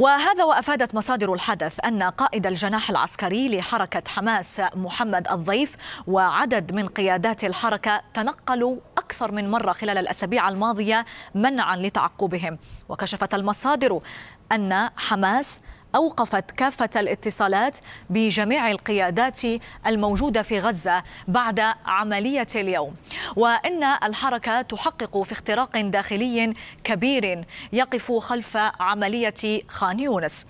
وهذا وافادت مصادر الحدث ان قائد الجناح العسكري لحركه حماس محمد الضيف وعدد من قيادات الحركه تنقلوا اكثر من مره خلال الاسابيع الماضيه منعا لتعقبهم وكشفت المصادر ان حماس أوقفت كافة الاتصالات بجميع القيادات الموجودة في غزة بعد عملية اليوم وإن الحركة تحقق في اختراق داخلي كبير يقف خلف عملية خان يونس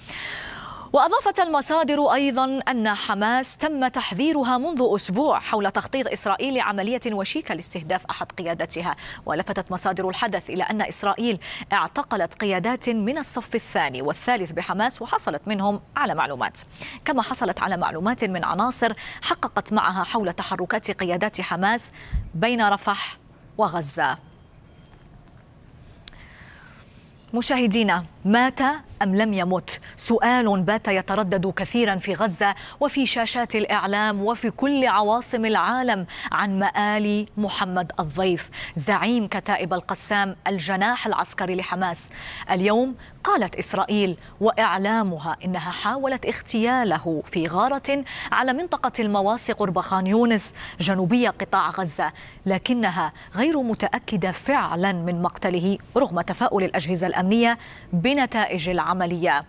وأضافت المصادر أيضا أن حماس تم تحذيرها منذ أسبوع حول تخطيط إسرائيل لعملية وشيكة لاستهداف أحد قيادتها ولفتت مصادر الحدث إلى أن إسرائيل اعتقلت قيادات من الصف الثاني والثالث بحماس وحصلت منهم على معلومات كما حصلت على معلومات من عناصر حققت معها حول تحركات قيادات حماس بين رفح وغزة مشاهدينا مات أم لم يمت؟ سؤال بات يتردد كثيرا في غزة وفي شاشات الإعلام وفي كل عواصم العالم عن مآل محمد الضيف زعيم كتائب القسام الجناح العسكري لحماس اليوم قالت إسرائيل وإعلامها إنها حاولت اغتياله في غارة على منطقة المواصي قرب خان يونس جنوبية قطاع غزة لكنها غير متأكدة فعلا من مقتله رغم تفاؤل الأجهزة الأمنية ب بنتائج العملية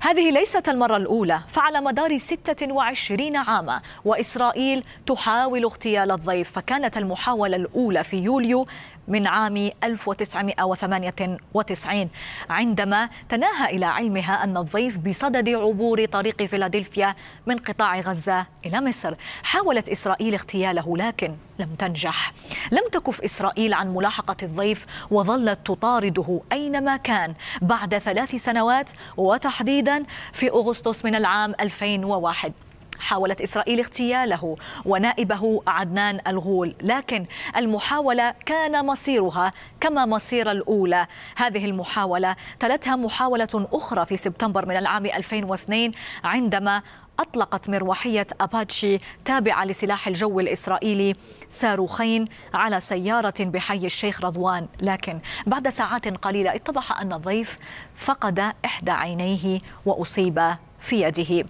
هذه ليست المرة الأولى فعلى مدار 26 عاما وإسرائيل تحاول اغتيال الضيف فكانت المحاولة الأولى في يوليو من عام 1998 عندما تناهى إلى علمها أن الضيف بصدد عبور طريق فيلادلفيا من قطاع غزة إلى مصر حاولت إسرائيل اغتياله لكن لم تنجح لم تكف إسرائيل عن ملاحقة الضيف وظلت تطارده أينما كان بعد ثلاث سنوات وتحديدا في أغسطس من العام 2001 حاولت إسرائيل اغتياله ونائبه عدنان الغول لكن المحاولة كان مصيرها كما مصير الأولى هذه المحاولة تلتها محاولة أخرى في سبتمبر من العام 2002 عندما أطلقت مروحية أباتشي تابعة لسلاح الجو الإسرائيلي صاروخين على سيارة بحي الشيخ رضوان لكن بعد ساعات قليلة اتضح أن الضيف فقد إحدى عينيه وأصيب في يده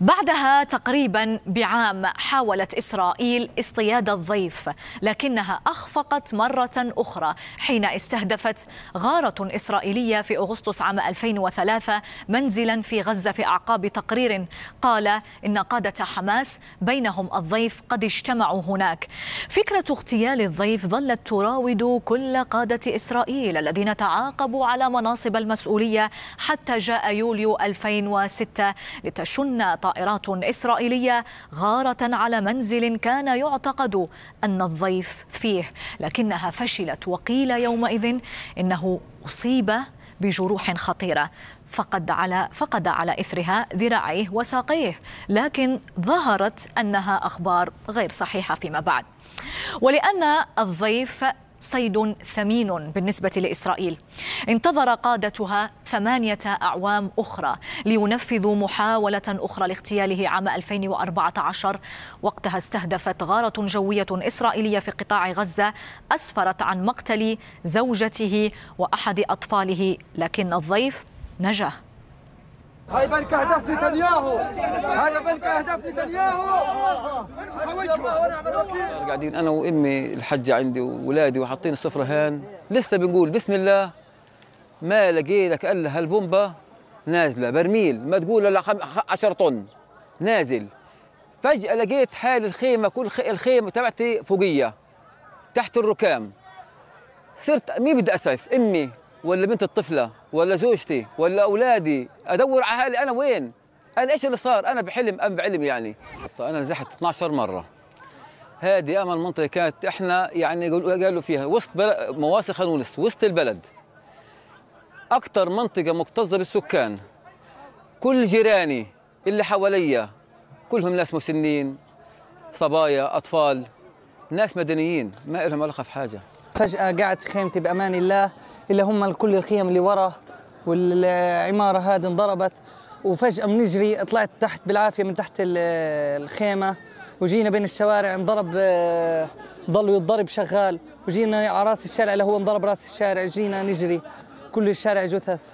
بعدها تقريبا بعام حاولت إسرائيل اصطياد الضيف لكنها أخفقت مرة أخرى حين استهدفت غارة إسرائيلية في أغسطس عام 2003 منزلا في غزة في أعقاب تقرير قال إن قادة حماس بينهم الضيف قد اجتمعوا هناك فكرة اغتيال الضيف ظلت تراود كل قادة إسرائيل الذين تعاقبوا على مناصب المسؤولية حتى جاء يوليو 2006 لتشن طائرات إسرائيلية غارة على منزل كان يعتقد أن الضيف فيه لكنها فشلت وقيل يومئذ إنه أصيب بجروح خطيرة فقد على فقد على اثرها ذراعيه وساقيه، لكن ظهرت انها اخبار غير صحيحه فيما بعد. ولان الضيف صيد ثمين بالنسبة لإسرائيل انتظر قادتها ثمانية أعوام أخرى لينفذوا محاولة أخرى لاغتياله عام 2014 وقتها استهدفت غارة جوية إسرائيلية في قطاع غزة أسفرت عن مقتل زوجته وأحد أطفاله لكن الضيف نجا هاي بنك اهداف نتنياهو هذا بنك اهداف نتنياهو قاعدين انا وامي الحجه عندي واولادي وحاطين السفره هان لسه بنقول بسم الله ما لقينا الا هالبومبا نازله برميل ما تقول الا 10 طن نازل فجاه لقيت حال الخيمه كل الخيمه تبعتي فوقيه تحت الركام صرت مين بدي اسعف امي ولا بنت الطفله ولا زوجتي ولا اولادي ادور على اهلي انا وين انا ايش اللي صار انا بحلم ام بعلم يعني طيب، انا نزحت 12 مره هذه اما المنطقه كانت احنا يعني قالوا فيها وسط مواسي خانونس وسط البلد اكثر منطقه مكتظه بالسكان كل جيراني اللي حواليا كلهم ناس مسنين صبايا اطفال ناس مدنيين ما لهم علاقه في حاجه فجاه قعدت خيمتي بامان الله اللي هم كل الخيم اللي ورا والعماره هذه انضربت وفجاه بنجري طلعت تحت بالعافيه من تحت الخيمه وجينا بين الشوارع انضرب ضلوا آه، يضرب شغال وجينا على راس الشارع اللي هو انضرب راس الشارع جينا نجري كل الشارع جثث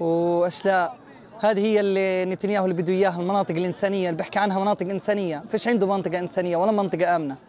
واشلاء هذه هي اللي نتنياهو اللي بده اياها المناطق الانسانيه اللي بحكي عنها مناطق انسانيه فيش عنده منطقه انسانيه ولا منطقه امنه